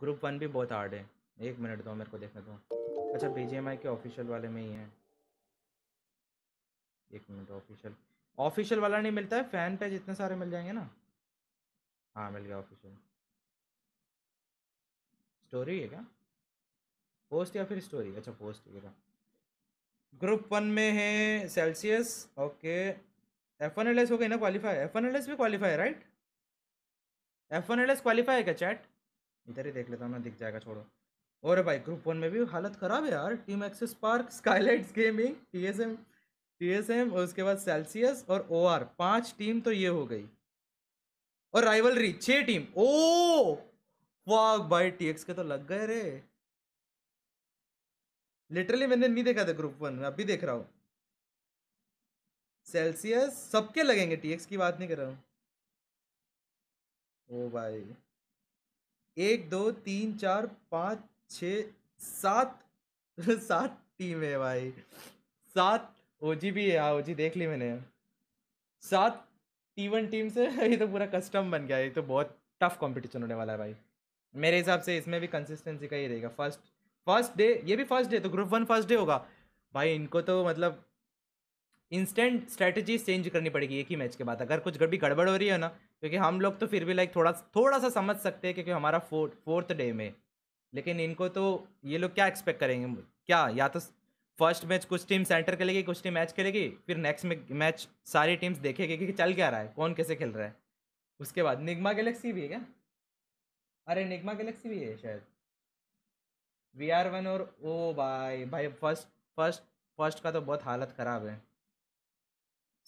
group one भी बहुत hard है एक मिनट दो मेरे को देखने दो अच्छा बी के ऑफिशियल वाले में ही है एक मिनट ऑफिशियल ऑफिशियल वाला नहीं मिलता है फैन पेज इतने सारे मिल जाएंगे ना हाँ मिल गया ऑफिशियल स्टोरी है क्या पोस्ट या फिर स्टोरी अच्छा पोस्ट वगैरह ग्रुप वन में है Celsius okay F N L S हो गई ना qualify F N L S भी क्वालिफाई है right F N L S qualify है क्या चैट इधर ही देख लेता हूँ ना दिख जाएगा छोड़ो और भाई ग्रुप वन में भी हालत खराब है यार team access park skylights gaming T S M T S M और उसके बाद सेल्सियस और ओ आर पांच टीम तो ये हो गई और राइवलरी छह टीम ओ वाह भाई टी एक्स के तो लग गए रे लिटरली मैंने नहीं देखा था ग्रुप वन अभी देख रहा हूँ सेल्सियस सबके लगेंगे टीएक्स की बात नहीं कर रहा हूँ ओ भाई एक दो तीन चार पाँच छ सात सात टीम है भाई सात ओ जी भी है हाँ जी देख ली मैंने सात टी वन टीम से ये तो पूरा कस्टम बन गया ये तो बहुत टफ कंपटीशन होने वाला है भाई मेरे हिसाब से इसमें भी कंसिस्टेंसी का ही रहेगा फर्स्ट फर्स्ट डे ये भी फर्स्ट डे तो ग्रुप वन फर्स्ट डे होगा भाई इनको तो मतलब इंस्टेंट स्ट्रैटेजी चेंज करनी पड़ेगी एक ही मैच के बाद अगर कुछ भी गड़बड़ हो रही है ना क्योंकि हम लोग तो फिर भी लाइक थोड़ा थोड़ा सा समझ सकते हैं क्योंकि हमारा फोर्थ फोर्थ डे में लेकिन इनको तो ये लोग क्या एक्सपेक्ट करेंगे क्या या तो फर्स्ट मैच कुछ टीम सेंटर खेलेगी कुछ टीम मैच खेलेगी फिर नेक्स्ट में मैच सारी टीम्स देखेगी कि चल क्या रहा है कौन कैसे खेल रहा है उसके बाद निगमा गैलेक्सी भी है क्या अरे निगमा गैलेक्सी भी है शायद वी आर वन और ओ भाई भाई फर्स्ट फर्स्ट फर्स्ट का तो बहुत हालत ख़राब है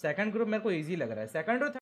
सेकंड ग्रुप मेरे को इजी लग रहा है सेकंड और